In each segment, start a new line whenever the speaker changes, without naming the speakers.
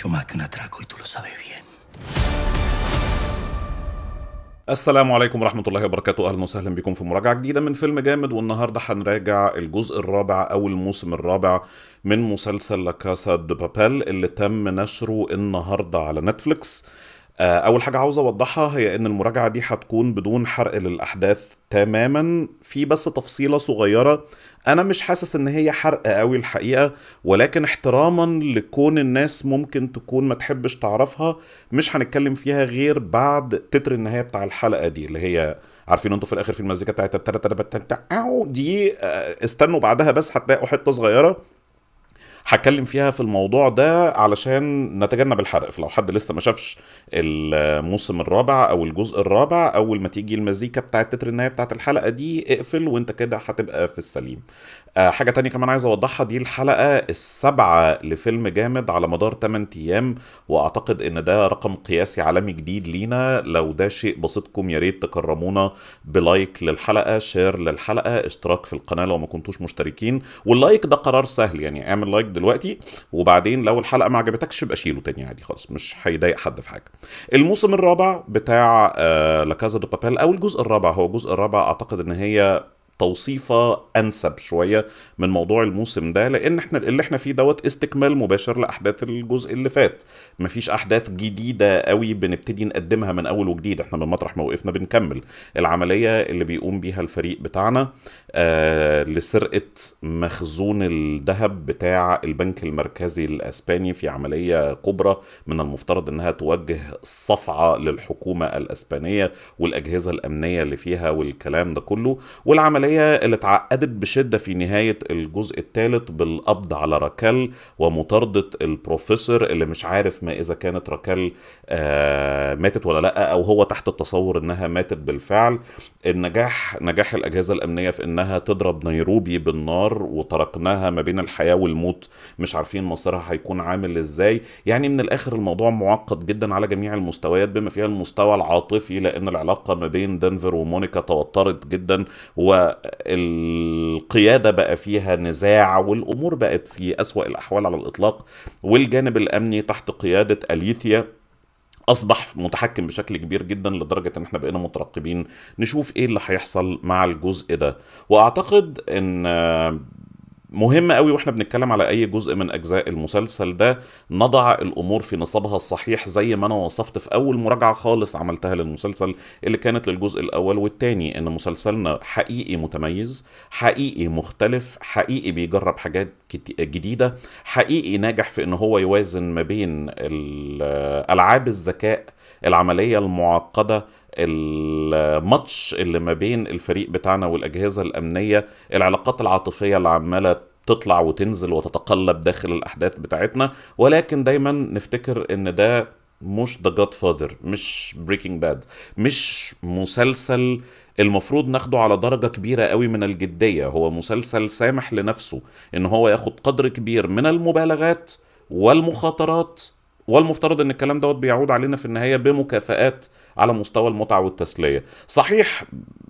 mucho más que un atraco y tú lo sabes bien. السلام عليكم ورحمة الله وبركاته أهلا وسهلا بكم في مراجعة جديدة من فيلم جامد والنهاردة هنراجع الجزء الرابع أو الموسم الرابع من مسلسل لا كاسا دي بابيل اللي تم نشره النهاردة على نتفليكس آه، اول حاجه عاوز اوضحها هي ان المراجعه دي هتكون بدون حرق للاحداث تماما في بس تفصيله صغيره انا مش حاسس ان هي حرق قوي الحقيقه ولكن احتراما لكون الناس ممكن تكون ما تحبش تعرفها مش هنتكلم فيها غير بعد تتر النهايه بتاع الحلقه دي اللي هي عارفين انتوا في الاخر في المزيكا بتاعت دي آه، استنوا بعدها بس هتلاقوا حته صغيره هتكلم فيها في الموضوع ده علشان نتجنب الحرق فلو حد لسه ما شافش الموسم الرابع او الجزء الرابع اول ما تيجي المزيكا بتاعت تتر النهايه بتاعت الحلقه دي اقفل وانت كده هتبقى في السليم آه، حاجة تانية كمان عايز أوضحها دي الحلقة السابعة لفيلم جامد على مدار 8 أيام وأعتقد إن ده رقم قياسي عالمي جديد لينا لو ده شيء بسيطكم يا ريت تكرمونا بلايك للحلقة شير للحلقة اشتراك في القناة لو ما كنتوش مشتركين واللايك ده قرار سهل يعني اعمل لايك دلوقتي وبعدين لو الحلقة ما عجبتكش يبقى شيله تاني عادي خالص مش هيضايق حد في حاجة الموسم الرابع بتاع آه لكازا دو بابيل أو الجزء الرابع هو الجزء الرابع أعتقد إن هي توصيفه انسب شويه من موضوع الموسم ده لان احنا اللي احنا فيه دوت استكمال مباشر لاحداث الجزء اللي فات مفيش احداث جديده قوي بنبتدي نقدمها من اول وجديد احنا من مطرح ما وقفنا بنكمل العمليه اللي بيقوم بيها الفريق بتاعنا آه لسرقه مخزون الذهب بتاع البنك المركزي الاسباني في عمليه كبرى من المفترض انها توجه صفعه للحكومه الاسبانيه والاجهزه الامنيه اللي فيها والكلام ده كله والعمليه الحكاية اللي اتعقدت بشدة في نهاية الجزء الثالث بالقبض على راكل ومطاردة البروفيسور اللي مش عارف ما إذا كانت آه ماتت ولا لأ أو هو تحت التصور إنها ماتت بالفعل النجاح نجاح الأجهزة الأمنية في إنها تضرب نيروبي بالنار وتركناها ما بين الحياة والموت مش عارفين مصيرها هيكون عامل إزاي يعني من الآخر الموضوع معقد جدا على جميع المستويات بما فيها المستوى العاطفي لأن العلاقة ما بين دنفر ومونيكا توترت جدا و القيادة بقى فيها نزاع والأمور بقت في أسوأ الأحوال على الإطلاق والجانب الأمني تحت قيادة أليثيا اصبح متحكم بشكل كبير جدا لدرجه ان احنا بقينا مترقبين نشوف ايه اللي هيحصل مع الجزء ده واعتقد ان مهم قوي واحنا بنتكلم على اي جزء من اجزاء المسلسل ده نضع الامور في نصابها الصحيح زي ما انا وصفت في اول مراجعه خالص عملتها للمسلسل اللي كانت للجزء الاول والثاني ان مسلسلنا حقيقي متميز حقيقي مختلف حقيقي بيجرب حاجات جديده حقيقي ناجح في ان هو يوازن ما بين العاب الذكاء العمليه المعقده الماتش اللي ما بين الفريق بتاعنا والاجهزه الامنيه العلاقات العاطفيه اللي عماله تطلع وتنزل وتتقلب داخل الاحداث بتاعتنا ولكن دايما نفتكر ان ده مش ذا جاد فادر مش بريكنج باد مش مسلسل المفروض ناخده على درجه كبيره قوي من الجديه هو مسلسل سامح لنفسه ان هو ياخد قدر كبير من المبالغات والمخاطرات والمفترض ان الكلام دوت بيعود علينا في النهايه بمكافآت على مستوى المتعه والتسليه صحيح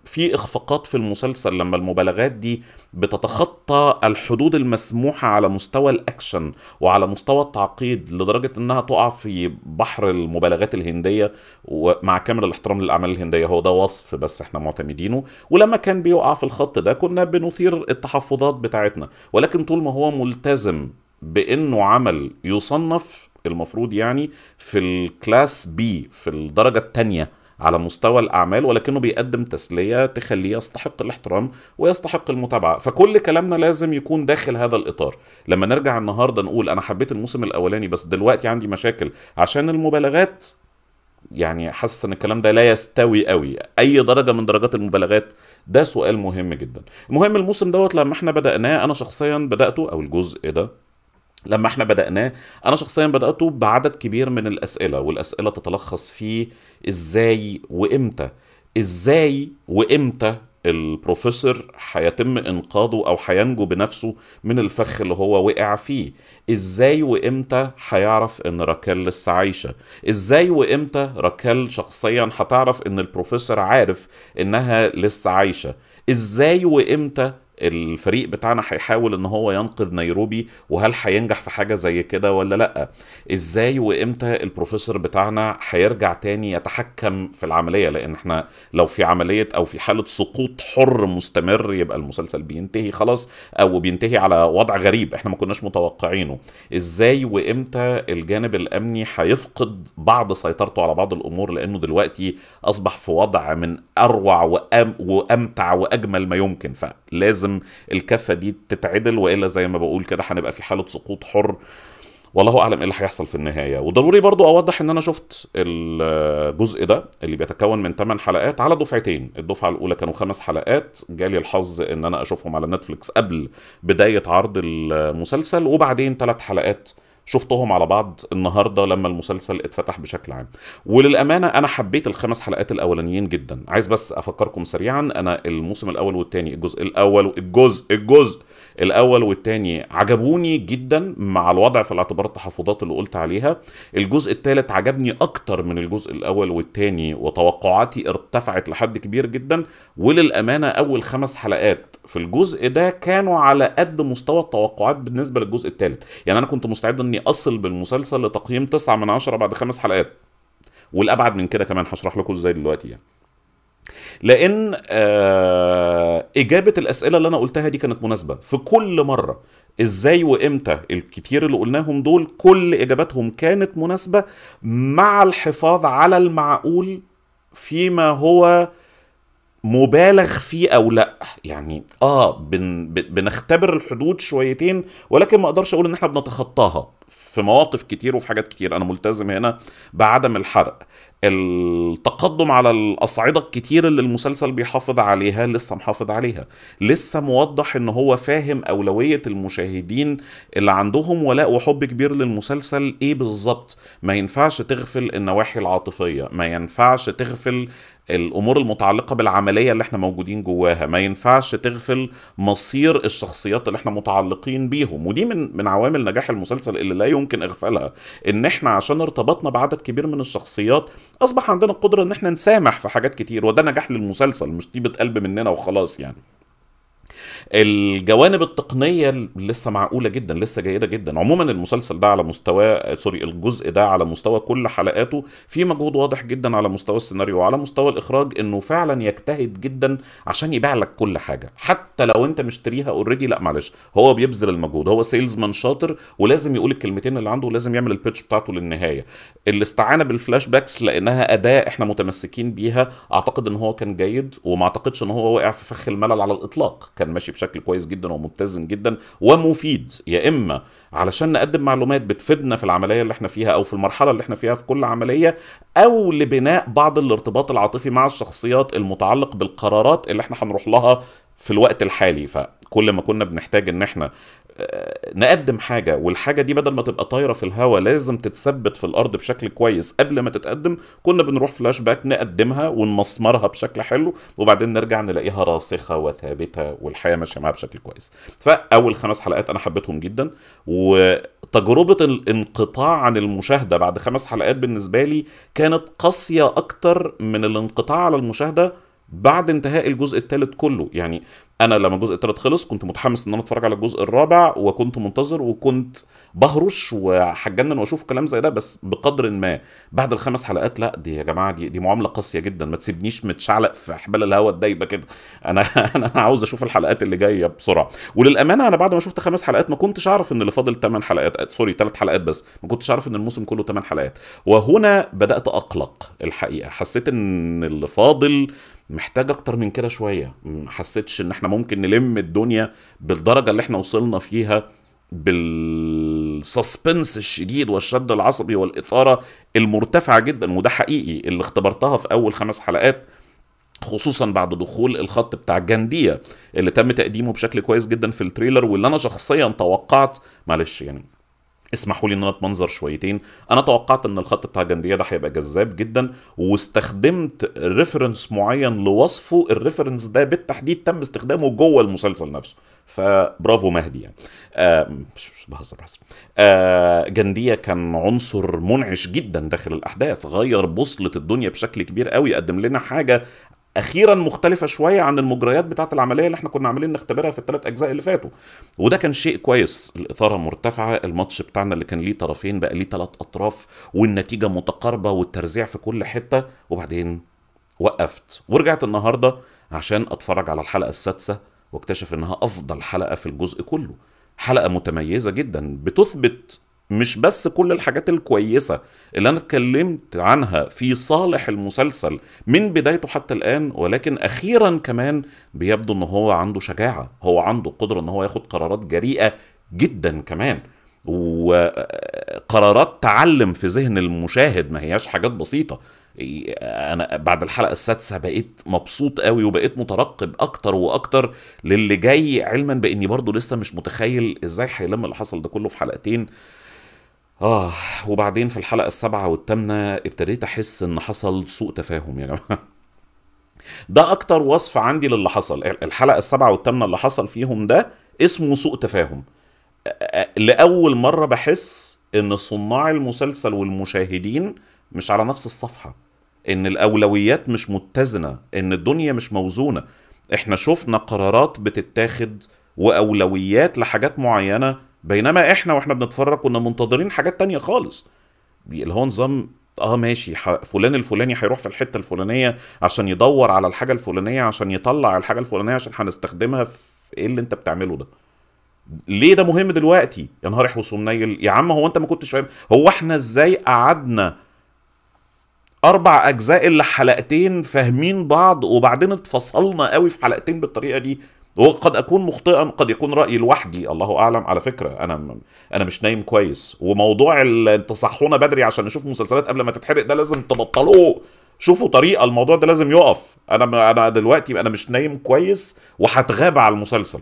في اخفاقات في المسلسل لما المبالغات دي بتتخطى الحدود المسموحه على مستوى الاكشن وعلى مستوى التعقيد لدرجه انها تقع في بحر المبالغات الهنديه ومع كامل الاحترام للاعمال الهنديه هو ده وصف بس احنا معتمدينه ولما كان بيقع في الخط ده كنا بنثير التحفظات بتاعتنا ولكن طول ما هو ملتزم بانه عمل يصنف المفروض يعني في الكلاس بي في الدرجة الثانية على مستوى الأعمال ولكنه بيقدم تسلية تخليه يستحق الاحترام ويستحق المتابعة فكل كلامنا لازم يكون داخل هذا الإطار لما نرجع النهاردة نقول أنا حبيت الموسم الأولاني بس دلوقتي عندي مشاكل عشان المبالغات يعني حاسس ان الكلام ده لا يستوي قوي اي درجه من درجات المبالغات ده سؤال مهم جدا المهم الموسم دوت لما احنا بداناه انا شخصيا بداته او الجزء ده لما احنا بدأناه انا شخصيا بدأته بعدد كبير من الاسئله والاسئله تتلخص في ازاي وامتى ازاي وامتى البروفيسور هيتم انقاذه او هينجو بنفسه من الفخ اللي هو وقع فيه ازاي وامتى هيعرف ان راكل لسه عايشه ازاي وامتى راكل شخصيا هتعرف ان البروفيسور عارف انها لسه عايشه ازاي وامتى الفريق بتاعنا هيحاول ان هو ينقذ نيروبي وهل هينجح في حاجه زي كده ولا لا ازاي وامتى البروفيسور بتاعنا هيرجع تاني يتحكم في العمليه لان احنا لو في عمليه او في حاله سقوط حر مستمر يبقى المسلسل بينتهي خلاص او بينتهي على وضع غريب احنا ما كناش متوقعينه ازاي وامتى الجانب الامني هيفقد بعض سيطرته على بعض الامور لانه دلوقتي اصبح في وضع من اروع وأم وامتع واجمل ما يمكن فلازم لازم الكفه دي تتعدل والا زي ما بقول كده هنبقى في حاله سقوط حر والله اعلم ايه اللي هيحصل في النهايه وضروري برضو اوضح ان انا شفت الجزء ده اللي بيتكون من 8 حلقات على دفعتين الدفعه الاولى كانوا خمس حلقات جالي الحظ ان انا اشوفهم على نتفليكس قبل بدايه عرض المسلسل وبعدين ثلاث حلقات شفتهم على بعض النهارده لما المسلسل اتفتح بشكل عام وللامانه انا حبيت الخمس حلقات الاولانيين جدا عايز بس افكركم سريعا انا الموسم الاول والثاني الجزء الاول الجزء الجزء الاول والثاني عجبوني جدا مع الوضع في الاعتبار التحفظات اللي قلت عليها الجزء الثالث عجبني اكتر من الجزء الاول والثاني وتوقعاتي ارتفعت لحد كبير جدا وللامانه اول خمس حلقات في الجزء ده كانوا على قد مستوى التوقعات بالنسبه للجزء الثالث يعني انا كنت مستعد اني اصل بالمسلسل لتقييم 9 من 10 بعد خمس حلقات والابعد من كده كمان هشرح لكم ازاي دلوقتي يعني لان آه، اجابه الاسئله اللي انا قلتها دي كانت مناسبه في كل مره ازاي وامتى الكتير اللي قلناهم دول كل اجاباتهم كانت مناسبه مع الحفاظ على المعقول فيما هو مبالغ فيه او لا يعني اه بن بنختبر الحدود شويتين ولكن ما اقدرش اقول ان احنا بنتخطاها في مواقف كتير وفي حاجات كتير انا ملتزم هنا بعدم الحرق التقدم على الأصعدة الكتير اللي المسلسل بيحافظ عليها لسه محافظ عليها لسه موضح ان هو فاهم أولوية المشاهدين اللي عندهم ولاء وحب كبير للمسلسل ايه بالظبط ما ينفعش تغفل النواحي العاطفية ما ينفعش تغفل الامور المتعلقه بالعمليه اللي احنا موجودين جواها ما ينفعش تغفل مصير الشخصيات اللي احنا متعلقين بيهم ودي من من عوامل نجاح المسلسل اللي لا يمكن اغفالها ان احنا عشان ارتبطنا بعدد كبير من الشخصيات اصبح عندنا القدره ان احنا نسامح في حاجات كتير وده نجاح للمسلسل مش طيبه قلب مننا وخلاص يعني الجوانب التقنيه لسه معقوله جدا لسه جيده جدا عموما المسلسل ده على مستوى سوري الجزء ده على مستوى كل حلقاته في مجهود واضح جدا على مستوى السيناريو وعلى مستوى الاخراج انه فعلا يجتهد جدا عشان يبيع لك كل حاجه حتى لو انت مشتريها اوريدي لا معلش هو بيبذل المجهود هو سيلزمان شاطر ولازم يقول الكلمتين اللي عنده ولازم يعمل البيتش بتاعته للنهايه الاستعانه بالفلاش باكس لانها اداه احنا متمسكين بيها اعتقد ان هو كان جيد وما اعتقدش ان هو وقع في فخ الملل على الاطلاق كان كان ماشي بشكل كويس جدا ومتزن جدا ومفيد يا اما علشان نقدم معلومات بتفيدنا في العمليه اللي احنا فيها او في المرحله اللي احنا فيها في كل عمليه او لبناء بعض الارتباط العاطفي مع الشخصيات المتعلق بالقرارات اللي احنا هنروح لها في الوقت الحالي فكل ما كنا بنحتاج ان احنا نقدم حاجه والحاجه دي بدل ما تبقى طايره في الهواء لازم تتثبت في الارض بشكل كويس قبل ما تتقدم كنا بنروح فلاش باك نقدمها ونمسمرها بشكل حلو وبعدين نرجع نلاقيها راسخه وثابته والحياه ماشيه معاها بشكل كويس فاول خمس حلقات انا حبيتهم جدا وتجربه الانقطاع عن المشاهده بعد خمس حلقات بالنسبه لي كانت قاسيه اكتر من الانقطاع على المشاهده بعد انتهاء الجزء الثالث كله يعني انا لما الجزء الثالث خلص كنت متحمس ان انا اتفرج على الجزء الرابع وكنت منتظر وكنت بهرش وحجنن واشوف كلام زي ده بس بقدر ما بعد الخمس حلقات لا دي يا جماعه دي, دي معامله قاسيه جدا ما تسيبنيش متشعلق في حبال الهوا الدايبه كده انا انا عاوز اشوف الحلقات اللي جايه بسرعه وللامانه انا بعد ما شفت خمس حلقات ما كنتش اعرف ان اللي فاضل ثمان حلقات آه، سوري ثلاث حلقات بس ما كنتش اعرف ان الموسم كله ثمان حلقات وهنا بدات اقلق الحقيقه حسيت ان اللي فاضل محتاج اكتر من كده شويه ما حسيتش ان احنا ممكن نلم الدنيا بالدرجه اللي احنا وصلنا فيها بالسسبنس الشديد والشد العصبي والاثاره المرتفعه جدا وده حقيقي اللي اختبرتها في اول خمس حلقات خصوصا بعد دخول الخط بتاع الجنديه اللي تم تقديمه بشكل كويس جدا في التريلر واللي انا شخصيا توقعت معلش يعني اسمحوا لي ان انا اتمنظر شويتين انا توقعت ان الخط بتاع جنديه ده هيبقى جذاب جدا واستخدمت ريفرنس معين لوصفه الريفرنس ده بالتحديد تم استخدامه جوه المسلسل نفسه فبرافو مهدي يعني آه مش بهزر بس آه جنديه كان عنصر منعش جدا داخل الاحداث غير بوصله الدنيا بشكل كبير قوي قدم لنا حاجه اخيرا مختلفه شويه عن المجريات بتاعه العمليه اللي احنا كنا عاملين نختبرها في الثلاث اجزاء اللي فاتوا وده كان شيء كويس الاثاره مرتفعه الماتش بتاعنا اللي كان ليه طرفين بقى ليه ثلاث اطراف والنتيجه متقاربه والترزيع في كل حته وبعدين وقفت ورجعت النهارده عشان اتفرج على الحلقه السادسه واكتشف انها افضل حلقه في الجزء كله حلقه متميزه جدا بتثبت مش بس كل الحاجات الكويسة اللي أنا اتكلمت عنها في صالح المسلسل من بدايته حتى الآن ولكن أخيرا كمان بيبدو إن هو عنده شجاعة هو عنده قدرة إن هو ياخد قرارات جريئة جدا كمان وقرارات تعلم في ذهن المشاهد ما هياش حاجات بسيطة انا بعد الحلقه السادسه بقيت مبسوط قوي وبقيت مترقب اكتر واكتر للي جاي علما باني برضو لسه مش متخيل ازاي هيلم اللي حصل ده كله في حلقتين آه وبعدين في الحلقة السابعة والثامنة ابتديت أحس إن حصل سوء تفاهم يا جماعة ده أكتر وصف عندي للي حصل الحلقة السابعة والثامنة اللي حصل فيهم ده اسمه سوء تفاهم لأول مرة بحس إن صناع المسلسل والمشاهدين مش على نفس الصفحة إن الأولويات مش متزنة إن الدنيا مش موزونة إحنا شفنا قرارات بتتاخد وأولويات لحاجات معينة بينما احنا واحنا بنتفرج كنا منتظرين حاجات تانية خالص اللي هو نظام اه ماشي فلان الفلاني هيروح في الحته الفلانيه عشان يدور على الحاجه الفلانيه عشان يطلع الحاجه الفلانيه عشان هنستخدمها في ايه اللي انت بتعمله ده ليه ده مهم دلوقتي يا نهار احوس ومنيل يا عم هو انت ما كنتش فاهم هو احنا ازاي قعدنا اربع اجزاء الا حلقتين فاهمين بعض وبعدين اتفصلنا قوي في حلقتين بالطريقه دي وقد اكون مخطئا قد يكون رايي لوحدي الله اعلم على فكره انا انا مش نايم كويس وموضوع انت صحونا بدري عشان نشوف مسلسلات قبل ما تتحرق ده لازم تبطلوه شوفوا طريقه الموضوع ده لازم يقف انا انا دلوقتي انا مش نايم كويس وهتغاب على المسلسل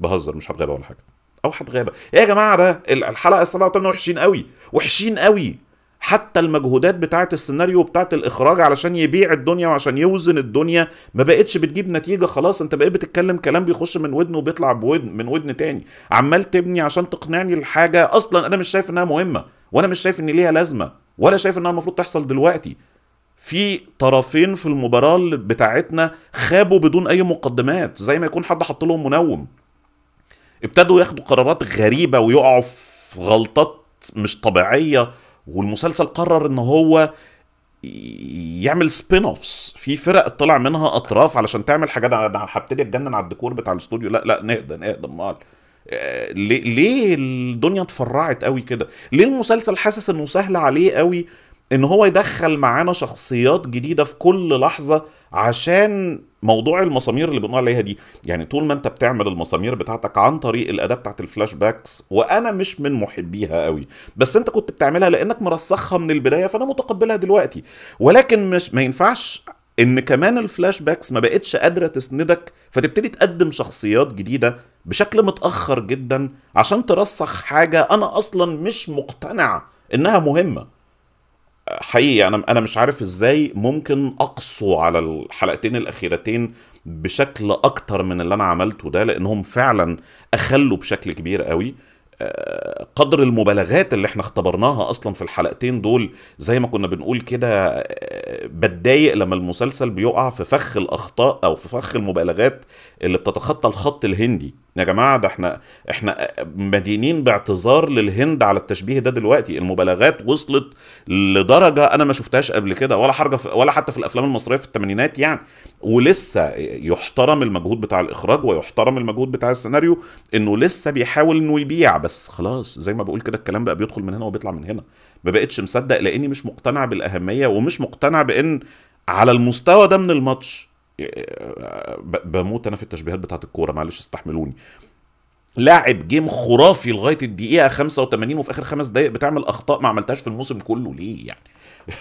بهزر مش هتغاب ولا حاجه او هتغاب ايه يا جماعه ده الحلقه 27 وحشين قوي وحشين قوي حتى المجهودات بتاعه السيناريو بتاعه الاخراج علشان يبيع الدنيا وعشان يوزن الدنيا ما بقتش بتجيب نتيجه خلاص انت بقيت بتتكلم كلام بيخش من ودن وبيطلع بودن من ودن تاني عمال تبني عشان تقنعني الحاجه اصلا انا مش شايف انها مهمه وانا مش شايف ان ليها لازمه ولا شايف انها المفروض تحصل دلوقتي في طرفين في المباراه بتاعتنا خابوا بدون اي مقدمات زي ما يكون حد حط لهم منوم ابتدوا ياخدوا قرارات غريبه ويقعوا في غلطات مش طبيعيه والمسلسل قرر ان هو يعمل سبين اوفس في فرق طلع منها اطراف علشان تعمل حاجات انا هبتدي اتجنن على الديكور بتاع الاستوديو لا لا نهدى نهدى امال ليه الدنيا اتفرعت قوي كده ليه المسلسل حاسس انه سهل عليه قوي ان هو يدخل معانا شخصيات جديده في كل لحظه عشان موضوع المسامير اللي بنقول عليها دي يعني طول ما انت بتعمل المسامير بتاعتك عن طريق الاداه بتاعت الفلاش باكس وانا مش من محبيها قوي بس انت كنت بتعملها لانك مرسخها من البدايه فانا متقبلها دلوقتي ولكن مش ما ينفعش ان كمان الفلاش باكس ما بقتش قادره تسندك فتبتدي تقدم شخصيات جديده بشكل متاخر جدا عشان ترسخ حاجه انا اصلا مش مقتنع انها مهمه حقيقي انا انا مش عارف ازاي ممكن اقسو على الحلقتين الاخيرتين بشكل اكتر من اللي انا عملته ده لانهم فعلا اخلوا بشكل كبير قوي آه، قدر المبالغات اللي احنا اختبرناها اصلا في الحلقتين دول زي ما كنا بنقول كده آه، بتضايق لما المسلسل بيقع في فخ الاخطاء او في فخ المبالغات اللي بتتخطى الخط الهندي يا جماعه ده احنا احنا مدينين باعتذار للهند على التشبيه ده دلوقتي المبالغات وصلت لدرجه انا ما شفتهاش قبل كده ولا حرجه ولا حتى في الافلام المصريه في الثمانينات يعني ولسه يحترم المجهود بتاع الاخراج ويحترم المجهود بتاع السيناريو انه لسه بيحاول انه يبيع بس خلاص زي ما بقول كده الكلام بقى بيدخل من هنا وبيطلع من هنا ما بقتش مصدق لاني مش مقتنع بالاهميه ومش مقتنع بان على المستوى ده من الماتش بموت انا في التشبيهات بتاعت الكوره معلش استحملوني لاعب جيم خرافي لغايه الدقيقه 85 وفي اخر خمس دقائق بتعمل اخطاء ما عملتهاش في الموسم كله ليه يعني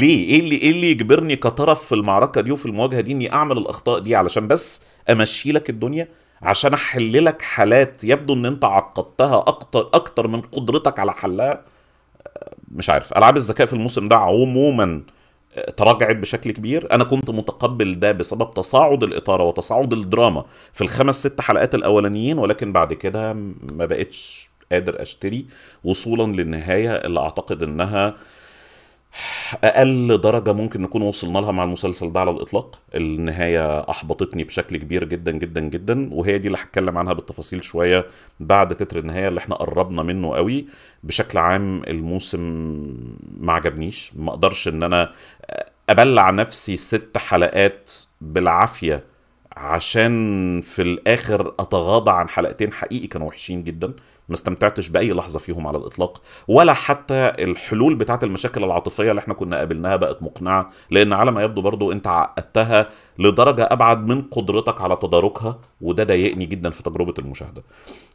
ليه ايه اللي ايه اللي يجبرني كطرف في المعركه دي وفي المواجهه دي اني اعمل الاخطاء دي علشان بس امشي لك الدنيا عشان احل لك حالات يبدو ان انت عقدتها اكتر اكتر من قدرتك على حلها مش عارف العاب الذكاء في الموسم ده عموما تراجعت بشكل كبير انا كنت متقبل ده بسبب تصاعد الاثاره وتصاعد الدراما في الخمس ست حلقات الاولانيين ولكن بعد كده ما بقتش قادر اشتري وصولا للنهايه اللي اعتقد انها آه اقل درجه ممكن نكون وصلنا لها مع المسلسل ده على الاطلاق النهايه احبطتني بشكل كبير جدا جدا جدا وهي دي اللي هتكلم عنها بالتفاصيل شويه بعد تتر النهايه اللي احنا قربنا منه قوي بشكل عام الموسم ما عجبنيش ما اقدرش ان انا ابلع نفسي ست حلقات بالعافيه عشان في الاخر اتغاضى عن حلقتين حقيقي كانوا وحشين جدا ما استمتعتش باي لحظه فيهم على الاطلاق ولا حتى الحلول بتاعه المشاكل العاطفيه اللي احنا كنا قابلناها بقت مقنعه لان على ما يبدو برضو انت عقدتها لدرجه ابعد من قدرتك على تداركها وده ضايقني جدا في تجربه المشاهده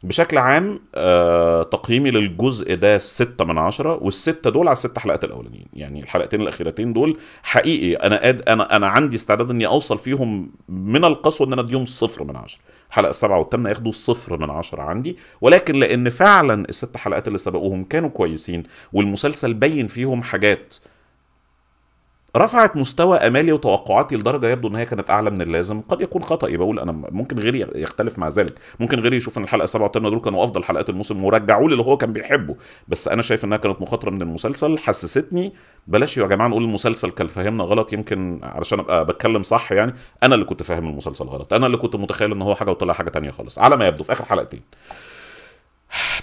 بشكل عام آه تقييمي للجزء ده ستة من عشرة والستة دول على الست حلقات الاولانيين يعني الحلقتين الاخيرتين دول حقيقي انا قاد انا انا عندي استعداد اني اوصل فيهم من القسوه ان انا اديهم صفر من عشرة الحلقه السابعه والثامنه ياخدوا صفر من عشرة عندي ولكن لان فعلا الست حلقات اللي سبقوهم كانوا كويسين والمسلسل بين فيهم حاجات رفعت مستوى امالي وتوقعاتي لدرجه يبدو ان هي كانت اعلى من اللازم قد يكون خطأي بقول انا ممكن غيري يختلف مع ذلك ممكن غيري يشوف ان الحلقه 87 دول كانوا افضل حلقات الموسم ورجعوا لي اللي هو كان بيحبه بس انا شايف انها كانت مخاطره من المسلسل حسستني بلاش يا جماعه نقول المسلسل كان فاهمنا غلط يمكن علشان ابقى بتكلم صح يعني انا اللي كنت فاهم المسلسل غلط انا اللي كنت متخيل ان هو حاجه وطلع حاجه تانية خالص على ما يبدو في اخر حلقتين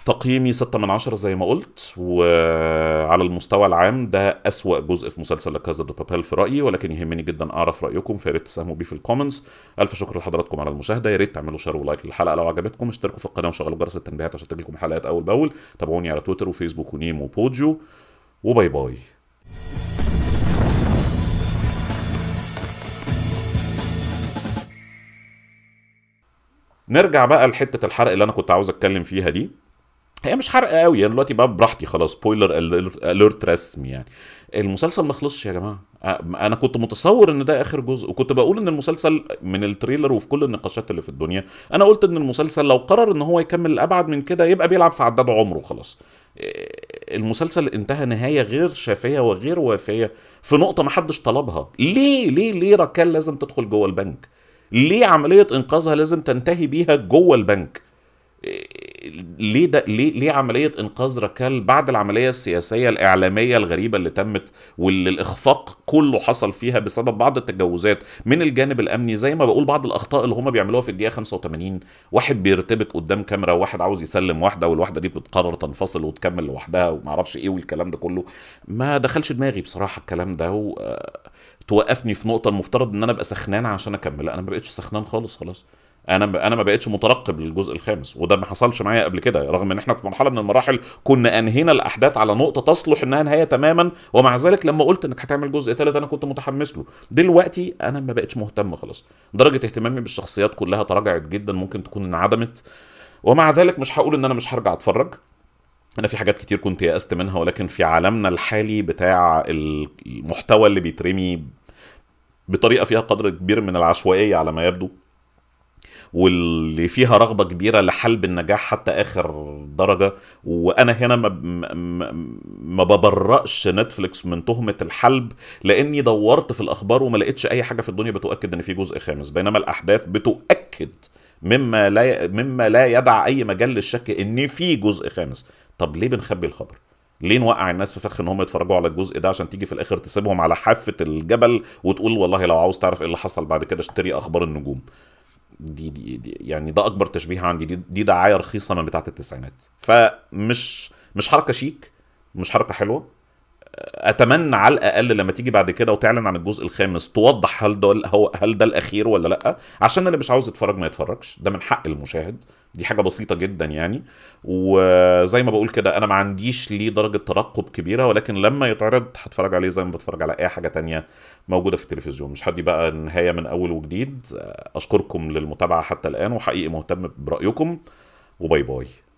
تقييمي 6 من 10 زي ما قلت وعلى المستوى العام ده أسوأ جزء في مسلسل كازا دو بابيل في رأيي ولكن يهمني جدا أعرف رأيكم فياريت تساهموا بيه في الكومنتس ألف شكر لحضراتكم على المشاهدة يا ريت تعملوا شير ولايك للحلقة لو عجبتكم اشتركوا في القناة وشغلوا جرس التنبيهات عشان تجيلكم حلقات أول بأول تابعوني على تويتر وفيسبوك ونيم وبوديو وباي باي نرجع بقى لحته الحرق اللي انا كنت عاوز اتكلم فيها دي هي مش حرق قوي يعني دلوقتي بقى براحتي خلاص سبويلر اليرت رسمي يعني المسلسل ما خلصش يا جماعه انا كنت متصور ان ده اخر جزء وكنت بقول ان المسلسل من التريلر وفي كل النقاشات اللي في الدنيا انا قلت ان المسلسل لو قرر ان هو يكمل ابعد من كده يبقى بيلعب في عداد عمره خلاص آه، المسلسل انتهى نهايه غير شافيه وغير وافيه في نقطه ما حدش طلبها ليه ليه ليه ركال لازم تدخل جوه البنك ليه عمليه انقاذها لازم تنتهي بيها جوه البنك ليه ده ليه ليه عمليه انقاذ راكال بعد العمليه السياسيه الاعلاميه الغريبه اللي تمت واللي الاخفاق كله حصل فيها بسبب بعض التجاوزات من الجانب الامني زي ما بقول بعض الاخطاء اللي هم بيعملوها في الدقيقه 85 واحد بيرتبك قدام كاميرا واحد عاوز يسلم واحده والواحده دي بتقرر تنفصل وتكمل لوحدها وما اعرفش ايه والكلام ده كله ما دخلش دماغي بصراحه الكلام ده و... توقفني في نقطه المفترض ان انا ابقى سخنان عشان اكمل انا ما بقتش سخنان خالص خلاص انا انا ما بقتش مترقب للجزء الخامس وده ما حصلش معايا قبل كده رغم ان احنا في مرحله من المراحل كنا انهينا الاحداث على نقطه تصلح انها نهايه تماما ومع ذلك لما قلت انك هتعمل جزء ثالث انا كنت متحمس له دلوقتي انا ما بقتش مهتم خلاص درجه اهتمامي بالشخصيات كلها تراجعت جدا ممكن تكون انعدمت ومع ذلك مش هقول ان انا مش هرجع اتفرج انا في حاجات كتير كنت يأست منها ولكن في عالمنا الحالي بتاع المحتوى اللي بيترمي بطريقه فيها قدر كبير من العشوائيه على ما يبدو واللي فيها رغبه كبيره لحلب النجاح حتى اخر درجه وانا هنا ما, ما ببرأش نتفليكس من تهمه الحلب لاني دورت في الاخبار وما لقيتش اي حاجه في الدنيا بتؤكد ان في جزء خامس بينما الاحداث بتؤكد مما لا مما لا يدع اي مجال للشك ان في جزء خامس طب ليه بنخبي الخبر ليه نوقع الناس في فخ ان هم يتفرجوا على الجزء ده عشان تيجي في الاخر تسيبهم على حافه الجبل وتقول والله لو عاوز تعرف ايه اللي حصل بعد كده اشتري اخبار النجوم دي, دي, دي يعني ده اكبر تشبيه عندي دي, دي دعايه رخيصه من بتاعه التسعينات فمش مش حركه شيك مش حركه حلوه اتمنى على الاقل لما تيجي بعد كده وتعلن عن الجزء الخامس توضح هل ده هو هل ده الاخير ولا لا عشان اللي مش عاوز يتفرج ما يتفرجش ده من حق المشاهد دي حاجه بسيطه جدا يعني وزي ما بقول كده انا ما عنديش ليه درجه ترقب كبيره ولكن لما يتعرض هتفرج عليه زي ما بتفرج على اي حاجه تانية موجوده في التلفزيون مش هدي بقى نهايه من اول وجديد اشكركم للمتابعه حتى الان وحقيقي مهتم برايكم وباي باي